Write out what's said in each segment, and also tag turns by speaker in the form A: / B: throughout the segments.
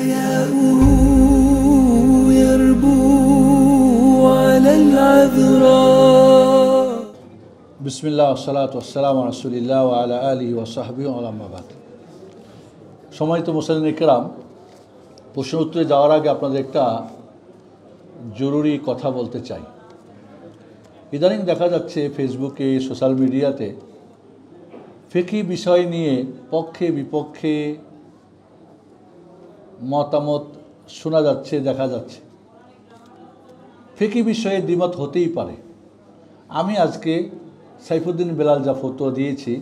A: حياؤه يربو على العذراء بسم الله والصلاة والسلام على رسول الله وعلى آله وصحبه وعلى بعد সম্মানিত মুসলিম ইকরাম প্রশ্ন উত্তরে যাওয়ার আগে আপনাদের একটা জরুরি কথা বলতে চাই ইদানিং দেখা যাচ্ছে ফেসবুকে সোশ্যাল মিডিয়াতে ফেকি বিষয় নিয়ে পক্ষে বিপক্ষে মতামত শোনা যাচ্ছে দেখা যাচ্ছে ফিকি বিষয়ে দ্বিমত হতেই পারে আমি আজকে সাইফুদ্দিন বেলাল যা ফতোয়া দিয়েছি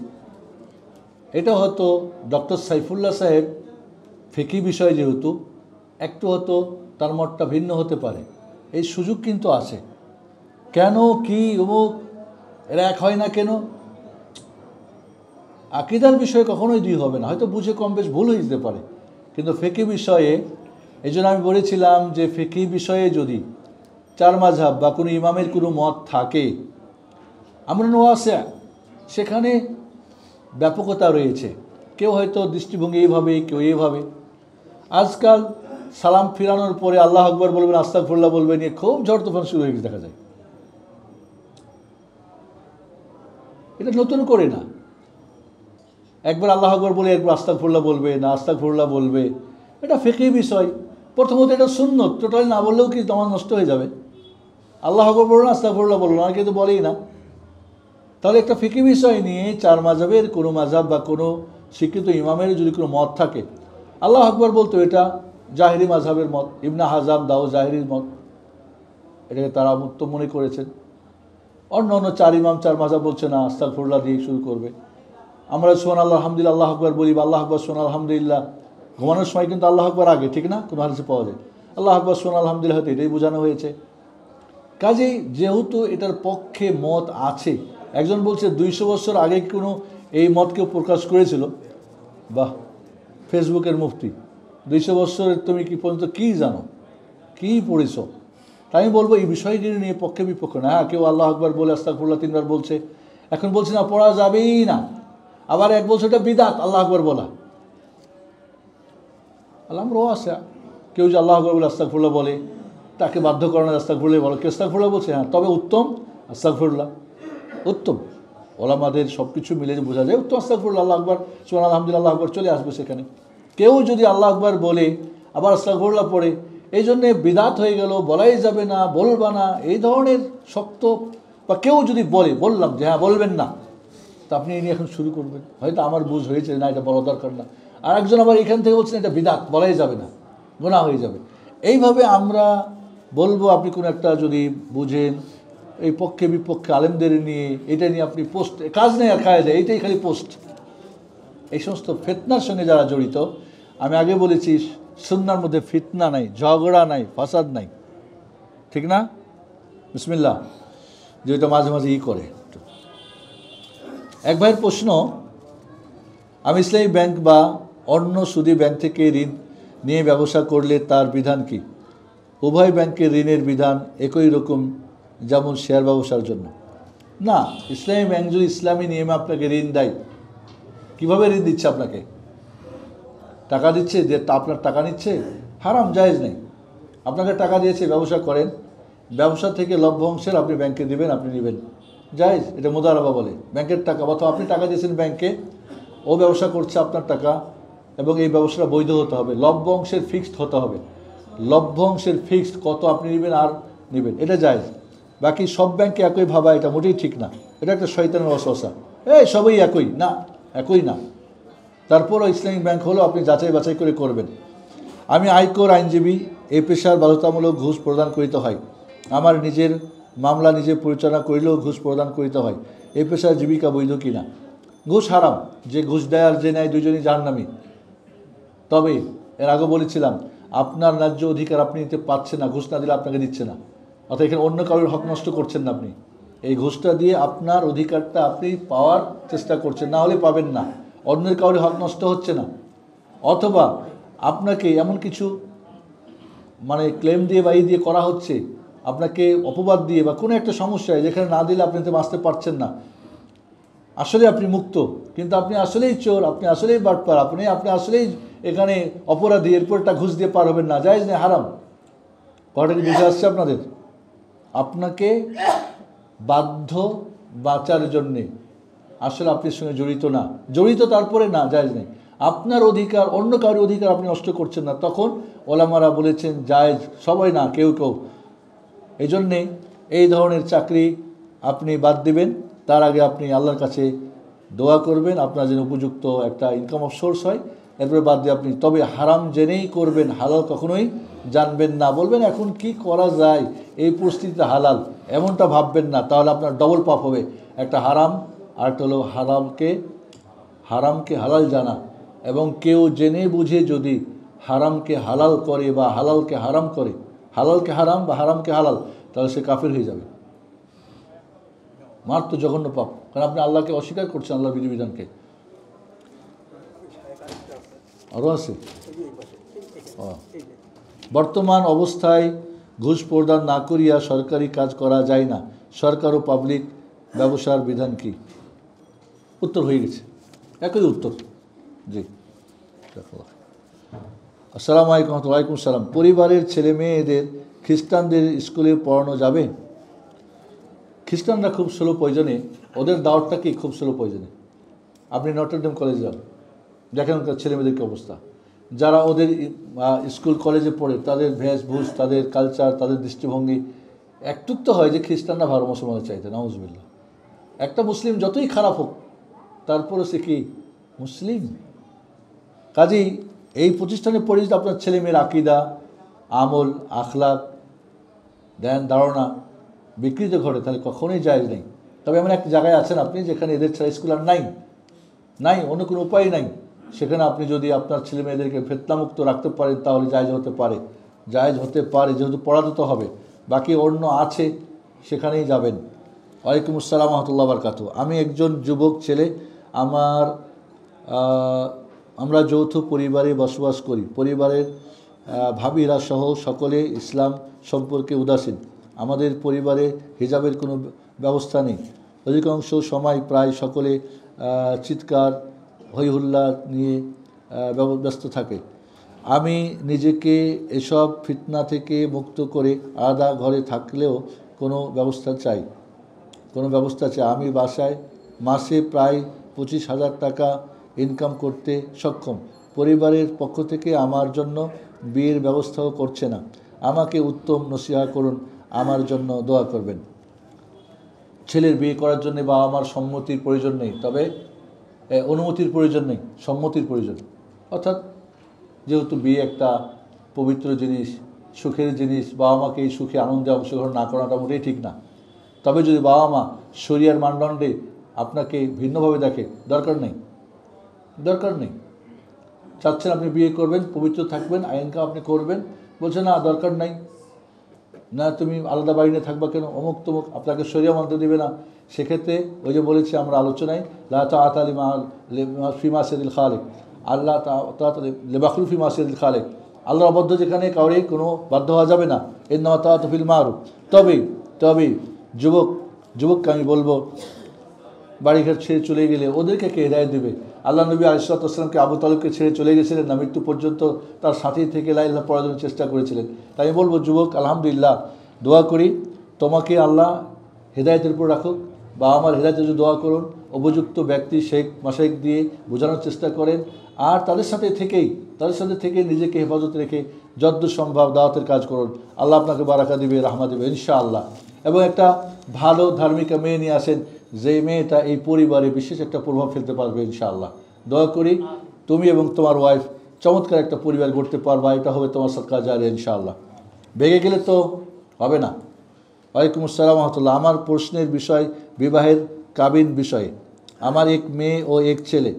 A: এটা হয়তো ডক্টর সাইফুল্লাহ সাহেব ফিকি বিষয় যেহেতু একটু হয়তো তার মতটা ভিন্ন হতে পারে এই সুযোগ কিন্তু আছে কেন কি অমুক এরা এক হয় না কেন আকিদার বিষয়ে কখনোই দুই হবে না হয়তো বুঝে কম বেশ ভুল হয়ে যেতে পারে কিন্তু ফেকি বিষয়ে এই আমি বলেছিলাম যে ফেকি বিষয়ে যদি চার মাঝাব বা কোনো ইমামের কোনো মত থাকে আমরা নোয়াশা সেখানে ব্যাপকতা রয়েছে কেউ হয়তো দৃষ্টিভঙ্গি এইভাবে কেউ এইভাবে আজকাল সালাম ফিরানোর পরে আল্লাহ আকবর বলবেন আস্তাকফুল্লাহ বলবেন নিয়ে খুব ঝড় তুফান শুরু হয়ে গেছে দেখা যায় এটা নতুন করে না একবার আল্লাহ আকবর বলে একবার আস্তাকফুল্লাহ বলবে না আস্তাকফুল্লাহ বলবে এটা ফেঁকে বিষয় প্রথমত এটা শূন্য টোটালি না বললেও কি তোমার নষ্ট হয়ে যাবে আল্লাহ আকবর বলো না আস্তাকফুল্লাহ বলো না কিন্তু বলেই না তাহলে একটা ফিকি বিষয় নিয়ে চার মাজাবের কোনো মাজাব বা কোনো শিক্ষিত ইমামের যদি কোনো মত থাকে আল্লাহ আকবর বলতো এটা জাহেরি মাঝাবের মত ইবনা হাজাম দাও জাহেরির মত এটাকে তারা মুক্ত মনে করেছেন অন্য অন্য চার ইমাম চার মাজাব বলছে না আস্তাক ফুল্লা দিয়ে শুরু করবে আমরা সোহান আল্লাহ আলহামদুলিল্লাহ আল্লাহ আকবর বলি বা আল্লাহ আকবর সোহান আলহামদুলিল্লাহ ঘুমানোর সময় কিন্তু আল্লাহ আকবর আগে ঠিক না কোনো হালসে পাওয়া যায় আল্লাহ আকবর সোহান আলহামদুলিল্লাহ হতে এটাই বোঝানো হয়েছে কাজেই যেহেতু এটার পক্ষে মত আছে একজন বলছে দুইশো বছর আগে কোনো এই মতকে প্রকাশ করেছিল বাহ ফেসবুকের মুফতি দুইশো বছরের তুমি কি পর্যন্ত কী জানো কী পড়েছ তাই আমি বলবো এই বিষয়গুলি নিয়ে পক্ষে বিপক্ষে না হ্যাঁ কেউ আল্লাহ আকবর বলে আস্তাকুল্লাহ তিনবার বলছে এখন বলছে না পড়া যাবেই না আবার এক বলছে ওটা বিদাত আল্লাহ আকবর বলা আল্লাহ রো আছে কেউ যে আল্লাহ আকবর বলে আস্তাকফুল্লাহ বলে তাকে বাধ্য করে না আস্তাকফুল্লাহ বলো কেউ আস্তাকফুল্লাহ বলছে হ্যাঁ তবে উত্তম আস্তাকফুল্লাহ উত্তম ওলামাদের সব কিছু মিলে বোঝা যায় উত্তম আস্তাকফুল্লাহ আল্লাহ আকবর সোহান আলহামদুলিল্লাহ আকবর চলে আসবে সেখানে কেউ যদি আল্লাহ আকবর বলে আবার আস্তাকফুল্লাহ পড়ে এই জন্যে বিদাত হয়ে গেল বলাই যাবে না বলবা না এই ধরনের শক্ত বা কেউ যদি বলে বললাম যে হ্যাঁ বলবেন না তো আপনি এই নিয়ে এখন শুরু করবেন হয়তো আমার বুঝ হয়েছে না এটা বলা দরকার না আর একজন আবার এখান থেকে বলছেন এটা বিদাত বলাই যাবে না গোনা হয়ে যাবে এইভাবে আমরা বলবো আপনি কোনো একটা যদি বুঝেন এই পক্ষে বিপক্ষে আলেমদের নিয়ে এটা নিয়ে আপনি পোস্ট কাজ নেই আর কাজ এইটাই খালি পোস্ট এই সমস্ত ফেতনার সঙ্গে যারা জড়িত আমি আগে বলেছি সুন্নার মধ্যে ফিতনা নাই ঝগড়া নাই ফাসাদ নাই ঠিক না বিসমিল্লা যেটা মাঝে মাঝে ই করে এক ভাইয়ের প্রশ্ন আমি ইসলামী ব্যাংক বা অন্য সুদী ব্যাংক থেকে ঋণ নিয়ে ব্যবসা করলে তার বিধান কি উভয় ব্যাংকের ঋণের বিধান একই রকম যেমন শেয়ার ব্যবসার জন্য না ইসলামী ব্যাংক যদি ইসলামী নিয়মে আপনাকে ঋণ দেয় কীভাবে ঋণ দিচ্ছে আপনাকে টাকা দিচ্ছে যে আপনার টাকা নিচ্ছে হারাম জায়েজ নেই আপনাকে টাকা দিয়েছে ব্যবসা করেন ব্যবসা থেকে লভ্য অংশের আপনি ব্যাংকে দেবেন আপনি নেবেন জায়জ এটা মুদারাবা বলে ব্যাংকের টাকা অথবা আপনি টাকা দিয়েছেন ব্যাংকে ও ব্যবসা করছে আপনার টাকা এবং এই ব্যবসাটা বৈধ হতে হবে লভ্য অংশের ফিক্সড হতে হবে লভ্য অংশের ফিক্সড কত আপনি নেবেন আর নেবেন এটা জায়জ বাকি সব ব্যাংকে একই ভাবা এটা মোটেই ঠিক না এটা একটা শৈতানের অসহসা এই সবই একই না একই না তারপরও ইসলামিক ব্যাংক হলো আপনি যাচাই বাছাই করে করবেন আমি আয়কর আইনজীবী এ পেশার বাধ্যতামূলক ঘুষ প্রদান করিতে হয় আমার নিজের মামলা নিজে পরিচালনা করিলেও ঘুষ প্রদান করিতে হয় এই পেশায় জীবিকা বৈধ কিনা ঘুষ হারাম যে ঘুষ দেয় আর যে নেয় দুজনই জাহান্নামি তবে এর আগে বলেছিলাম আপনার ন্যায্য অধিকার আপনি নিতে পারছেন না ঘুষ না দিলে আপনাকে দিচ্ছে না অর্থাৎ এখানে অন্য কারোর হক নষ্ট করছেন না আপনি এই ঘুষটা দিয়ে আপনার অধিকারটা আপনি পাওয়ার চেষ্টা করছেন না হলে পাবেন না অন্যের কারোর হক নষ্ট হচ্ছে না অথবা আপনাকে এমন কিছু মানে ক্লেম দিয়ে বা দিয়ে করা হচ্ছে আপনাকে অপবাদ দিয়ে বা কোনো একটা সমস্যায় যেখানে না দিলে আপনি তো বাঁচতে পারছেন না আসলে আপনি মুক্ত কিন্তু আপনি আসলেই চোর আপনি আসলেই বাটপার আপনি আপনি আসলেই এখানে অপরাধী এরপরটা ঘুষ দিয়ে পার হবেন না জায়জ না হারাম কথাটি বুঝে আসছে আপনাদের আপনাকে বাধ্য বাঁচার জন্যে আসলে আপনার সঙ্গে জড়িত না জড়িত তারপরে না যায়জ নেই আপনার অধিকার অন্য কারোর অধিকার আপনি নষ্ট করছেন না তখন ওলামারা বলেছেন জায়জ সবাই না কেউ কেউ এই জন্যে এই ধরনের চাকরি আপনি বাদ দিবেন তার আগে আপনি আল্লাহর কাছে দোয়া করবেন আপনার যেন উপযুক্ত একটা ইনকাম অফ সোর্স হয় এরপরে বাদ দিয়ে আপনি তবে হারাম জেনেই করবেন হালাল কখনোই জানবেন না বলবেন এখন কি করা যায় এই পরিস্থিতিতে হালাল এমনটা ভাববেন না তাহলে আপনার ডবল পাপ হবে একটা হারাম একটা হলো হারামকে হারামকে হালাল জানা এবং কেউ জেনে বুঝে যদি হারামকে হালাল করে বা হালালকে হারাম করে হালালকে হারাম বা হারামকে হালাল তাহলে সে কাফের হয়ে যাবে মার তো জঘন্য পাপ কারণ আপনি আল্লাহকে অস্বীকার করছেন আল্লাহ বিধিবিধানকে আরও আছে বর্তমান অবস্থায় ঘুষ প্রদান না করিয়া সরকারি কাজ করা যায় না সরকার ও পাবলিক ব্যবসার বিধান কি উত্তর হয়ে গেছে একই উত্তর জি দেখো আসসালাম আলাইকুম ওয়ালাইকুম সালাম পরিবারের ছেলে মেয়েদের খ্রিস্টানদের স্কুলে পড়ানো যাবে খ্রিস্টানরা খুব স্লো প্রয়োজনে ওদের দাওয়াতটা কি খুব স্লো প্রয়োজনে আপনি নটরডেম কলেজে যান দেখেন তার ছেলে মেয়েদের কী অবস্থা যারা ওদের স্কুল কলেজে পড়ে তাদের ভেষভূষ তাদের কালচার তাদের দৃষ্টিভঙ্গি তো হয় যে খ্রিস্টানরা ভালো মুসলমানের চাইতে নওয়াজবিল্লা একটা মুসলিম যতই খারাপ হোক তারপরে সে কি মুসলিম কাজেই এই প্রতিষ্ঠানে পরিচিত আপনার ছেলে মেয়ের আকিদা আমল আখলাক দেন ধারণা বিকৃত ঘরে তাহলে কখনোই জায়জ নেই তবে এমন একটা জায়গায় আছেন আপনি যেখানে এদের ছাড়া স্কুল আর নাই নাই অন্য কোনো উপায় নাই সেখানে আপনি যদি আপনার ছেলে মেয়েদেরকে ফেতনামুক্ত রাখতে পারেন তাহলে জায়জ হতে পারে জায়জ হতে পারে যেহেতু পড়াতে তো হবে বাকি অন্য আছে সেখানেই যাবেন ওয়ালাইকুম আসসালাম রহমতুল্লাহ বারকাত আমি একজন যুবক ছেলে আমার আমরা যৌথ পরিবারে বসবাস করি পরিবারের ভাবিরা সহ সকলে ইসলাম সম্পর্কে উদাসীন আমাদের পরিবারে হিজাবের কোনো ব্যবস্থা নেই অধিকাংশ সময় প্রায় সকলে চিৎকার হইহুল্লা নিয়ে ব্যস্ত থাকে আমি নিজেকে এসব ফিতনা থেকে মুক্ত করে আলাদা ঘরে থাকলেও কোনো ব্যবস্থা চাই কোনো ব্যবস্থা চাই আমি বাসায় মাসে প্রায় পঁচিশ হাজার টাকা ইনকাম করতে সক্ষম পরিবারের পক্ষ থেকে আমার জন্য বিয়ের ব্যবস্থাও করছে না আমাকে উত্তম নসিহা করুন আমার জন্য দোয়া করবেন ছেলের বিয়ে করার জন্য বা আমার সম্মতির প্রয়োজন নেই তবে অনুমতির প্রয়োজন নেই সম্মতির প্রয়োজন অর্থাৎ যেহেতু বিয়ে একটা পবিত্র জিনিস সুখের জিনিস বাবা মাকে এই সুখে আনন্দে অংশগ্রহণ না করাটা মোটেই ঠিক না তবে যদি বাবা মা শরিয়ার মানদণ্ডে আপনাকে ভিন্নভাবে দেখে দরকার নেই দরকার নেই চাচ্ছেন আপনি বিয়ে করবেন পবিত্র থাকবেন আইনকাম আপনি করবেন বলছে না দরকার নাই না তুমি আলাদা বাড়িতে থাকবা কেন অমুক তমুক আপনাকে সরিয়ে মানতে দেবে না সেক্ষেত্রে ওই যে বলেছি আমরা আলোচনায় লাতা আতালি মা ফিমা সেদিল খালেক আল্লাহ লেবাকুল ফিমা সেদিল খালেক আল্লাহ অবদ্ধ যেখানে কাউরে কোনো বাধ্য হওয়া যাবে না এর নাম তা তফিল মারু তবে তবে যুবক যুবককে আমি বলবো বাড়িঘর ছেড়ে চলে গেলে ওদেরকে কে হৃদায় দেবে আল্লাহ নবী আলিসাল্লাতামকে আবু তালুককে ছেড়ে চলে গেছিলেন না মৃত্যু পর্যন্ত তার সাথে থেকে লাইল্লাহ পড়ার জন্য চেষ্টা করেছিলেন তাই আমি বলবো যুবক আলহামদুলিল্লাহ দোয়া করি তোমাকে আল্লাহ হেদায়তের উপর রাখুক বা আমার হেদায়তের জন্য দোয়া করুন উপযুক্ত ব্যক্তি শেখ মাসেক দিয়ে বোঝানোর চেষ্টা করেন আর তাদের সাথে থেকেই তাদের সাথে থেকে নিজেকে হেফাজত রেখে যদ্দূর সম্ভব দাওয়াতের কাজ করুন আল্লাহ আপনাকে বারাকা দেবে রাহমা দেবে ইনশাআল্লাহ এবং একটা ভালো ধার্মিক মেয়ে নিয়ে আসেন যে মেয়েটা এই পরিবারে বিশেষ একটা প্রভাব ফেলতে পারবে ইনশাআল্লাহ দয়া করি তুমি এবং তোমার ওয়াইফ চমৎকার একটা পরিবার গড়তে পারবা এটা হবে তোমার সৎকার জারি ইনশাআল্লাহ বেগে গেলে তো হবে না ওয়ালাইকুম আসসালাম রহমতুল্লাহ আমার প্রশ্নের বিষয় বিবাহের কাবিন বিষয়ে আমার এক মেয়ে ও এক ছেলে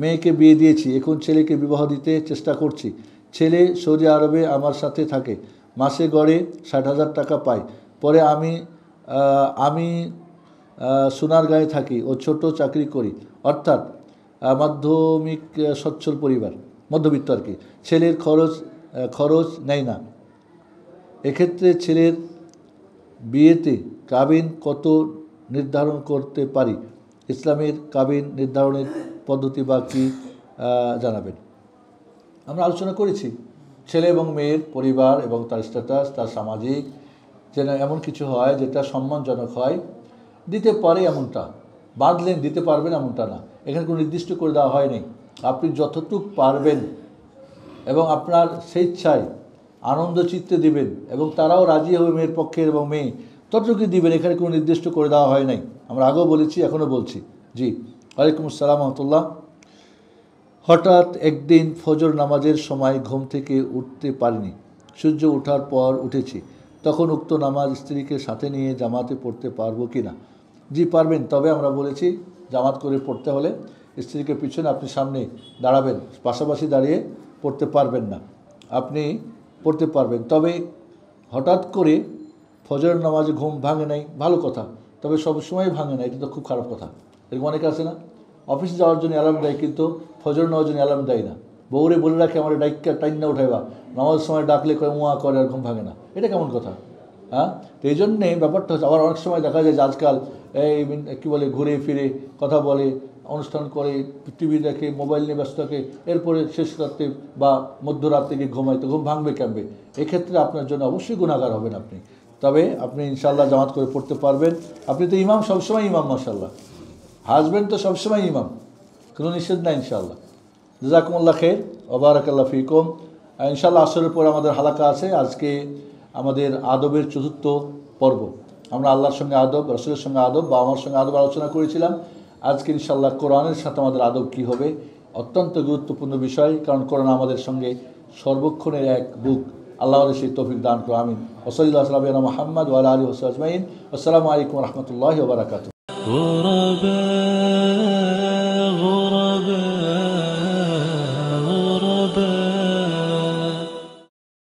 A: মেয়েকে বিয়ে দিয়েছি এখন ছেলেকে বিবাহ দিতে চেষ্টা করছি ছেলে সৌদি আরবে আমার সাথে থাকে মাসে গড়ে ষাট হাজার টাকা পায় পরে আমি আমি সোনার গায়ে থাকি ও ছোট চাকরি করি অর্থাৎ মাধ্যমিক সচ্ছল পরিবার মধ্যবিত্ত আর কি ছেলের খরচ খরচ নেয় না এক্ষেত্রে ছেলের বিয়েতে কাবিন কত নির্ধারণ করতে পারি ইসলামের কাবিন নির্ধারণের পদ্ধতি বা কী জানাবেন আমরা আলোচনা করেছি ছেলে এবং মেয়ের পরিবার এবং তার স্ট্যাটাস তার সামাজিক যেন এমন কিছু হয় যেটা সম্মানজনক হয় দিতে পারে এমনটা বাঁধলেন দিতে পারবেন এমনটা না এখানে কোনো নির্দিষ্ট করে দেওয়া হয়নি আপনি যতটুক পারবেন এবং আপনার স্বেচ্ছায় আনন্দ চিত্তে দেবেন এবং তারাও রাজি হবে মেয়ের পক্ষের এবং মেয়ে ততটুকুই দিবেন এখানে কোনো নির্দিষ্ট করে দেওয়া হয় নাই আমরা আগেও বলেছি এখনও বলছি জি ওয়ালাইকুম আসসালাম রহমতুল্লাহ হঠাৎ একদিন ফজর নামাজের সময় ঘুম থেকে উঠতে পারিনি সূর্য ওঠার পর উঠেছি তখন উক্ত নামাজ স্ত্রীকে সাথে নিয়ে জামাতে পড়তে পারবো কি না জি পারবেন তবে আমরা বলেছি জামাত করে পড়তে হলে স্ত্রীকে পিছনে আপনি সামনে দাঁড়াবেন পাশাপাশি দাঁড়িয়ে পড়তে পারবেন না আপনি পড়তে পারবেন তবে হঠাৎ করে ফজর নামাজে ঘুম ভাঙে নাই ভালো কথা তবে সবসময় ভাঙে না এটা তো খুব খারাপ কথা এরকম অনেকে আছে না অফিসে যাওয়ার জন্য অ্যালার্ম দেয় কিন্তু ফজর নেওয়ার জন্য অ্যালার্ম দেয় না বউরে বলে রাখে আমার ডাইকটা টাইন না উঠাইবা নামাজের সময় ডাকলে কয় উঁয়া করে আর ঘুম ভাঙে না এটা কেমন কথা হ্যাঁ তো এই জন্যে ব্যাপারটা হচ্ছে আবার অনেক সময় দেখা যায় যে আজকাল এই কী বলে ঘুরে ফিরে কথা বলে অনুষ্ঠান করে টিভি দেখে মোবাইল নিয়ে ব্যস্ত থাকে এরপরে শেষ রাত্রে বা মধ্যরাত থেকে ঘুমায় তো ঘুম ভাঙবে কেমবে এক্ষেত্রে আপনার জন্য অবশ্যই গুণাগার হবেন আপনি তবে আপনি ইনশাল্লাহ জামাত করে পড়তে পারবেন আপনি তো ইমাম সবসময় ইমাম মাসাল্লাহ হাজব্যান্ড তো সবসময় ইমাম কোনো নিষেধ না ইনশাল্লাহ জাজাকুমুল্লাহ খের ওবারাকাল্লা ফিকম ইনশাল্লাহ আসরের পর আমাদের হালাকা আছে আজকে আমাদের আদবের চতুর্থ পর্ব আমরা আল্লাহর সঙ্গে আদব রসুলের সঙ্গে আদব বা আমার সঙ্গে আদব আলোচনা করেছিলাম আজকে ইনশাল্লাহ কোরআনের সাথে আমাদের আদব কি হবে অত্যন্ত গুরুত্বপূর্ণ বিষয় কারণ কোরআন আমাদের সঙ্গে সর্বক্ষণের এক বুক আল্লাহ সেই তফিক দান করো আমিন ওসলিল্লাহ মোহাম্মদ ওয়াল আলী হোসেন আসসালামু আলাইকুম রহমতুল্লাহ বারাকাতু